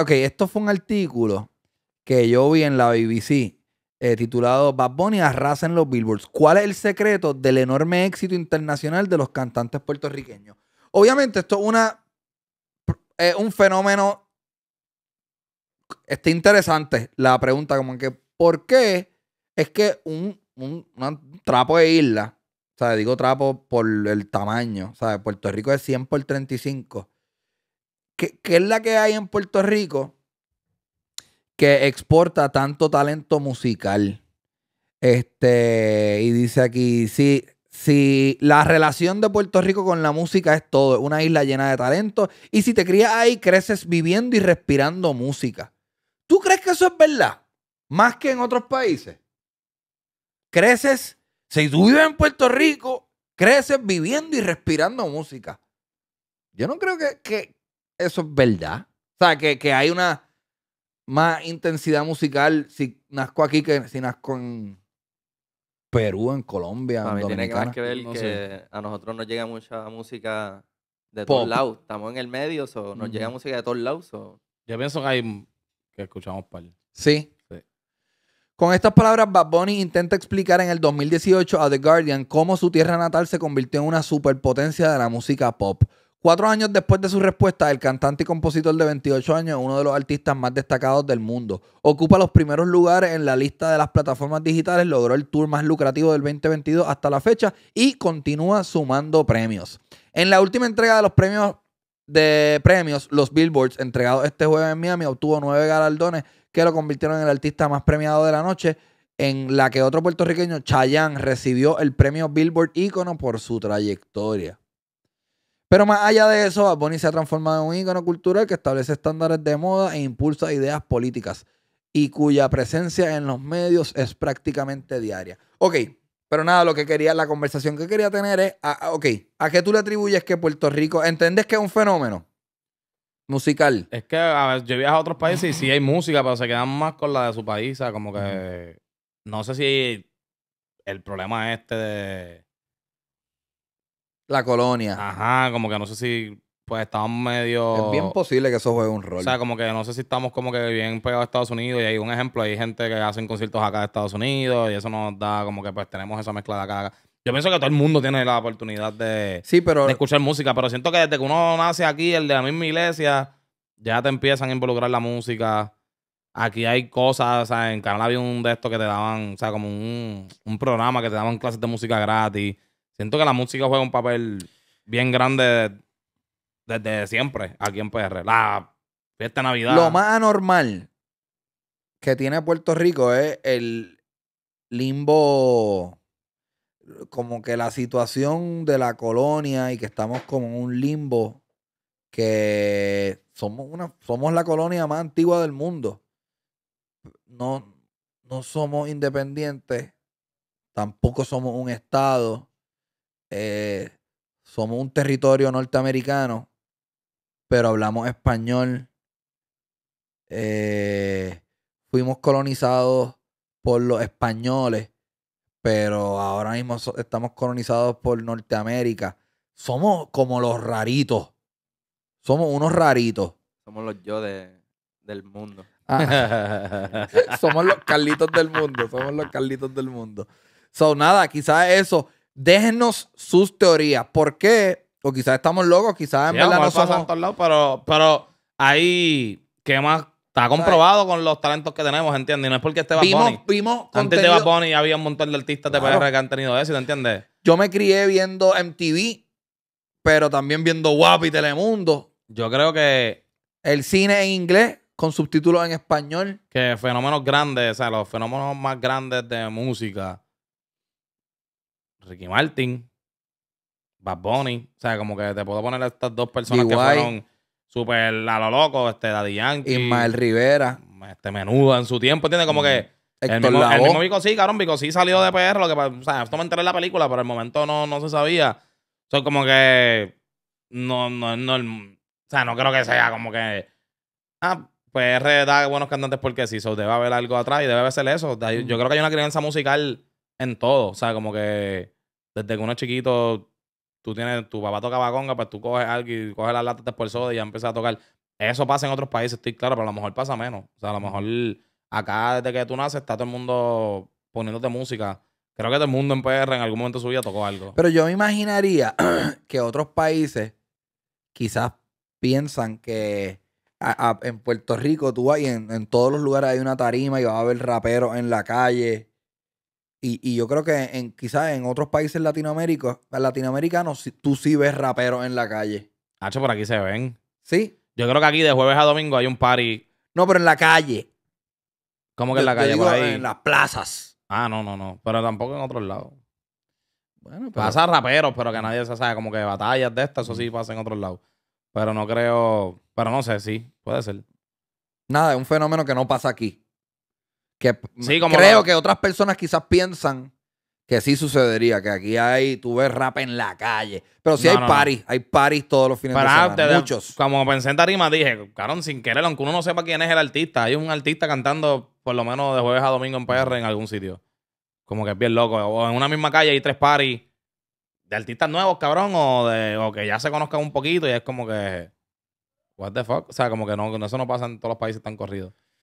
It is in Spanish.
ok, esto fue un artículo que yo vi en la BBC eh, titulado Bad Bunny arrasa en los Billboards. ¿Cuál es el secreto del enorme éxito internacional de los cantantes puertorriqueños? Obviamente, esto es una, eh, un fenómeno. Está interesante la pregunta, como que, ¿por qué es que un, trapo de isla, o sea, digo trapo por el tamaño, o sea, Puerto Rico es 100 por 35 ¿Qué, es la que hay en Puerto Rico que exporta tanto talento musical? Este, y dice aquí, si la relación de Puerto Rico con la música es todo, una isla llena de talento, y si te crías ahí, creces viviendo y respirando música. ¿Tú crees que eso es verdad? Más que en otros países. Creces, si tú vives en Puerto Rico, creces viviendo y respirando música. Yo no creo que, eso es verdad. O sea, que, hay una más intensidad musical si nazco aquí que si nazco en Perú, en Colombia, en Tiene que ver que a nosotros nos llega mucha música de todos lados. Estamos en el medio, so, nos llega música de todos lados. So. Yo pienso que hay que escuchamos par. Sí. sí. Con estas palabras, Bad Bunny intenta explicar en el 2018 a The Guardian cómo su tierra natal se convirtió en una superpotencia de la música pop. Cuatro años después de su respuesta, el cantante y compositor de 28 años uno de los artistas más destacados del mundo. Ocupa los primeros lugares en la lista de las plataformas digitales, logró el tour más lucrativo del 2022 hasta la fecha y continúa sumando premios. En la última entrega de los premios de premios, los Billboards entregados este jueves en Miami, obtuvo nueve galardones que lo convirtieron en el artista más premiado de la noche, en la que otro puertorriqueño, Chayanne, recibió el premio Billboard Icono por su trayectoria. Pero más allá de eso, Boni se ha transformado en un ícono cultural que establece estándares de moda e impulsa ideas políticas y cuya presencia en los medios es prácticamente diaria. Ok, pero nada, lo que quería, la conversación que quería tener es, a, ah, ah, ok, ¿a qué tú le atribuyes que Puerto Rico, ¿entendés que es un fenómeno musical? Es que yo viajo a otros países y sí hay música, pero se quedan más con la de su país, o como que, no sé si el problema este de la colonia. Ajá, como que no sé si pues estamos medio... Es bien posible que eso juegue un rol. O sea, como que no sé si estamos como que bien pegados a Estados Unidos y hay un ejemplo, hay gente que hacen conciertos acá de Estados Unidos y eso nos da como que pues tenemos esa mezcla de acá. Yo pienso que todo el mundo tiene la oportunidad de, sí, pero, escuchar música, pero siento que desde que uno nace aquí, el de la misma iglesia, ya te empiezan a involucrar la música. Aquí hay cosas, o sea, en Canal había un de estos que te daban, o sea, como un, un programa que te daban clases de música gratis. Siento que la música juega un papel bien grande desde siempre aquí en PR. La fiesta de Navidad. Lo más anormal que tiene Puerto Rico es el limbo, como que la situación de la colonia y que estamos como en un limbo que somos, una, somos la colonia más antigua del mundo. No, no somos independientes, tampoco somos un estado eh, somos un territorio norteamericano, pero hablamos español. Eh, fuimos colonizados por los españoles, pero ahora mismo estamos colonizados por Norteamérica. Somos como los raritos. Somos unos raritos. Somos los yo de, del mundo. Ah, ah, somos los Carlitos del mundo. Somos los Carlitos del mundo. So, nada, quizás eso. Déjenos sus teorías. ¿Por qué? O quizás estamos locos, quizás en verdad no somos... En todos lados, pero, pero ahí, ¿qué más? Está comprobado con los talentos que tenemos, ¿entiendes? no es porque esté Bad Vimos, Antes contenido... de había un montón de artistas de PR que han tenido eso, ¿te entiendes? Yo me crié viendo MTV, pero también viendo Guapi y Telemundo. Yo creo que... El cine en inglés con subtítulos en español. Que fenómenos grandes, o sea, los fenómenos más grandes de música Ricky Martin, Bad Bunny. O sea, como que te puedo poner estas dos personas que fueron súper a lo loco, este Daddy Yankee. Ismael Rivera. Este menudo en su tiempo, ¿entiendes? Como mm. que. Héctor el mismo, mismo Vico sí, carón Vico sí salió de ah. PR, lo que o sea, esto me enteré en la película, pero el momento no, no se sabía. son como que no, no, no, o sea, no creo que sea como que ah, PR da buenos cantantes porque sí, so, debe haber algo atrás y debe ser eso. Yo mm. creo que hay una crianza musical en todo. O sea, como que desde que uno es chiquito, tú tienes, tu papá toca conga, pues tú coges algo y coges las latas de soda y ya empiezas a tocar. Eso pasa en otros países, estoy claro, pero a lo mejor pasa menos. O sea, a lo mejor acá desde que tú naces está todo el mundo poniéndote música. Creo que todo el mundo en PR en algún momento de su vida tocó algo. Pero yo me imaginaría que otros países quizás piensan que en Puerto Rico tú vas en, todos los lugares hay una tarima y va a haber raperos en la calle y, y, yo creo que en, quizás en otros países latinoamericanos tú sí ves raperos en la calle. Hacho, por aquí se ven. ¿Sí? Yo creo que aquí de jueves a domingo hay un party. No, pero en la calle. ¿Cómo que en la calle? En las plazas. Ah, no, no, no. Pero tampoco en otros lados. Bueno, Pasa raperos, pero que nadie se sabe. Como que batallas de estas, eso sí pasa en otros lados. Pero no creo... Pero no sé, sí. Puede ser. Nada, es un fenómeno que no pasa aquí creo que otras personas quizás piensan que sí sucedería, que aquí hay, tú ves rap en la calle. Pero sí hay parties, hay paris todos los fines de semana, muchos. Como pensé en tarima, dije, carón, sin querer, aunque uno no sepa quién es el artista, hay un artista cantando por lo menos de jueves a domingo en PR en algún sitio. Como que es bien loco. O en una misma calle hay tres paris de artistas nuevos, cabrón, o, de, o que ya se conozcan un poquito y es como que... What the fuck? O sea, como que no, eso no pasa en todos los países tan corridos.